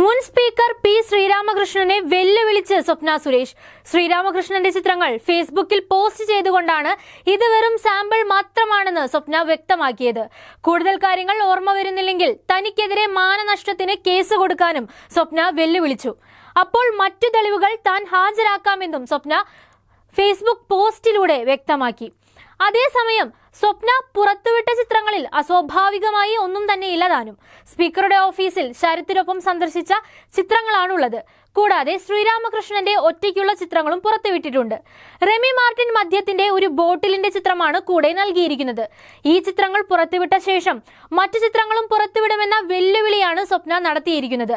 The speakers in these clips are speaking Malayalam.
മുൻ സ്പീക്കർ പി ശ്രീരാമകൃഷ്ണനെ വെല്ലുവിളിച്ച് സ്വപ്ന സുരേഷ് ശ്രീരാമകൃഷ്ണന്റെ ചിത്രങ്ങൾ ഫേസ്ബുക്കിൽ പോസ്റ്റ് ചെയ്തുകൊണ്ടാണ് ഇത് വെറും സാമ്പിൾ മാത്രമാണെന്ന് സ്വപ്ന വ്യക്തമാക്കിയത് കൂടുതൽ കാര്യങ്ങൾ ഓർമ്മ വരുന്നില്ലെങ്കിൽ തനിക്കെതിരെ മാനനഷ്ടത്തിന് കേസ് കൊടുക്കാനും സ്വപ്ന വെല്ലുവിളിച്ചു അപ്പോൾ മറ്റു തെളിവുകൾ താൻ ഹാജരാക്കാമെന്നും സ്വപ്ന ഫേസ്ബുക്ക് പോസ്റ്റിലൂടെ വ്യക്തമാക്കി അതേസമയം സ്വപ്ന പുറത്തുവിട്ട ചിത്രങ്ങളിൽ അസ്വാഭാവികമായി ഒന്നും തന്നെ ഇല്ലതാനും സ്പീക്കറുടെ ഓഫീസിൽ ശരത്തിനൊപ്പം സന്ദർശിച്ച ചിത്രങ്ങളാണുള്ളത് കൂടാതെ ശ്രീരാമകൃഷ്ണന്റെ ഒറ്റയ്ക്കുള്ള ചിത്രങ്ങളും പുറത്തുവിട്ടിട്ടുണ്ട് റെമി മാർട്ടിൻ മദ്യത്തിന്റെ ഒരു ബോട്ടിലിന്റെ ചിത്രമാണ് കൂടെ നൽകിയിരിക്കുന്നത് ഈ ചിത്രങ്ങൾ പുറത്തുവിട്ട ശേഷം മറ്റു ചിത്രങ്ങളും പുറത്തുവിടുമെന്ന വെല്ലുവിളിയാണ് സ്വപ്ന നടത്തിയിരിക്കുന്നത്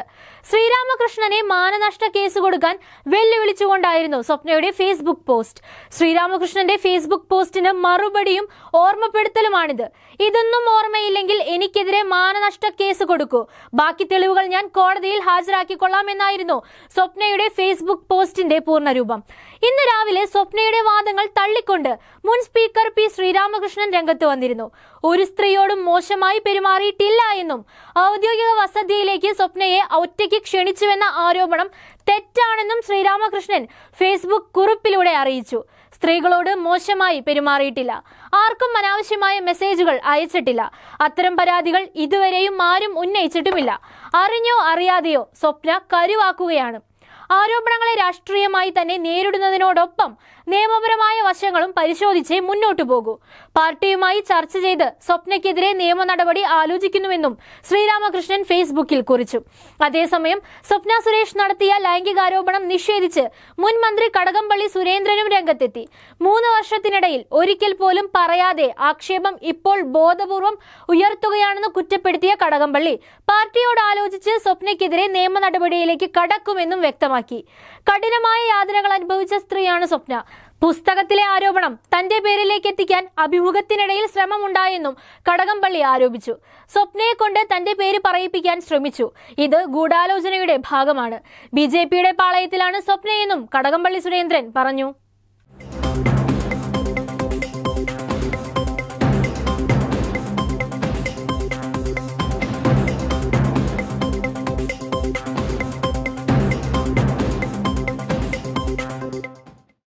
ശ്രീരാമകൃഷ്ണനെ മാനനഷ്ട കേസ് കൊടുക്കാൻ വെല്ലുവിളിച്ചുകൊണ്ടായിരുന്നു സ്വപ്നയുടെ ഫേസ്ബുക്ക് പോസ്റ്റ് ശ്രീരാമകൃഷ്ണന്റെ ഫേസ്ബുക്ക് പോസ്റ്റിന് മറുപടിയും ഓർമ്മപ്പെടുത്തലുമാണിത് ഇതൊന്നും ഓർമ്മയില്ലെങ്കിൽ എനിക്കെതിരെ മാനനഷ്ട കേസ് കൊടുക്കൂ ബാക്കി തെളിവുകൾ ഞാൻ കോടതിയിൽ ഹാജരാക്കിക്കൊള്ളാമെന്നായിരുന്നു സ്വപ്നയുടെ ഫേസ്ബുക്ക് പോസ്റ്റിന്റെ പൂർണ്ണരൂപം ഇന്ന് രാവിലെ സ്വപ്നയുടെ വാദങ്ങൾ തള്ളിക്കൊണ്ട് മുൻ സ്പീക്കർ പി ശ്രീരാമകൃഷ്ണൻ രംഗത്ത് വന്നിരുന്നു ഒരു സ്ത്രീയോടും മോശമായി പെരുമാറിയിട്ടില്ല എന്നും ഔദ്യോഗിക വസതിയിലേക്ക് സ്വപ്നയെ ഒറ്റയ്ക്ക് ക്ഷണിച്ചുവെന്ന ആരോപണം തെറ്റാണെന്നും ശ്രീരാമകൃഷ്ണൻ ഫേസ്ബുക്ക് കുറിപ്പിലൂടെ അറിയിച്ചു സ്ത്രീകളോട് മോശമായി പെരുമാറിയിട്ടില്ല ആർക്കും അനാവശ്യമായ മെസ്സേജുകൾ അയച്ചിട്ടില്ല അത്തരം പരാതികൾ ഇതുവരെയും ആരും ഉന്നയിച്ചിട്ടുമില്ല അറിഞ്ഞോ അറിയാതെയോ സ്വപ്ന കരുവാക്കുകയാണ് ആരോപണങ്ങളെ രാഷ്ട്രീയമായി തന്നെ നേരിടുന്നതിനോടൊപ്പം നിയമപരമായ വശങ്ങളും പരിശോധിച്ച് മുന്നോട്ടു പോകൂ പാർട്ടിയുമായി ചർച്ച ചെയ്ത് സ്വപ്നയ്ക്കെതിരെ നിയമ നടപടി ആലോചിക്കുന്നുവെന്നും ശ്രീരാമകൃഷ്ണൻ ഫേസ്ബുക്കിൽ കുറിച്ചു അതേസമയം സ്വപ്ന സുരേഷ് നടത്തിയ ലൈംഗികാരോപണം നിഷേധിച്ച് മുൻ മന്ത്രി കടകംപള്ളി സുരേന്ദ്രനും രംഗത്തെത്തി മൂന്ന് വർഷത്തിനിടയിൽ ഒരിക്കൽ പോലും പറയാതെ ആക്ഷേപം ഇപ്പോൾ ബോധപൂർവം ഉയർത്തുകയാണെന്ന് കുറ്റപ്പെടുത്തിയ കടകംപള്ളി പാർട്ടിയോട് ആലോചിച്ച് സ്വപ്നയ്ക്കെതിരെ നിയമ നടപടിയിലേക്ക് കടക്കുമെന്നും വ്യക്തമാക്കി വ്യക്തമാക്കി കഠിനമായ യാതനകൾ അനുഭവിച്ച സ്ത്രീയാണ് സ്വപ്ന പുസ്തകത്തിലെ ആരോപണം തന്റെ പേരിലേക്ക് എത്തിക്കാൻ അഭിമുഖത്തിനിടയിൽ ശ്രമമുണ്ടായെന്നും കടകംപള്ളി ആരോപിച്ചു സ്വപ്നയെ കൊണ്ട് തന്റെ പേര് പറയിപ്പിക്കാൻ ശ്രമിച്ചു ഇത് ഗൂഢാലോചനയുടെ ഭാഗമാണ് ബി പാളയത്തിലാണ് സ്വപ്നയെന്നും കടകംപള്ളി സുരേന്ദ്രൻ പറഞ്ഞു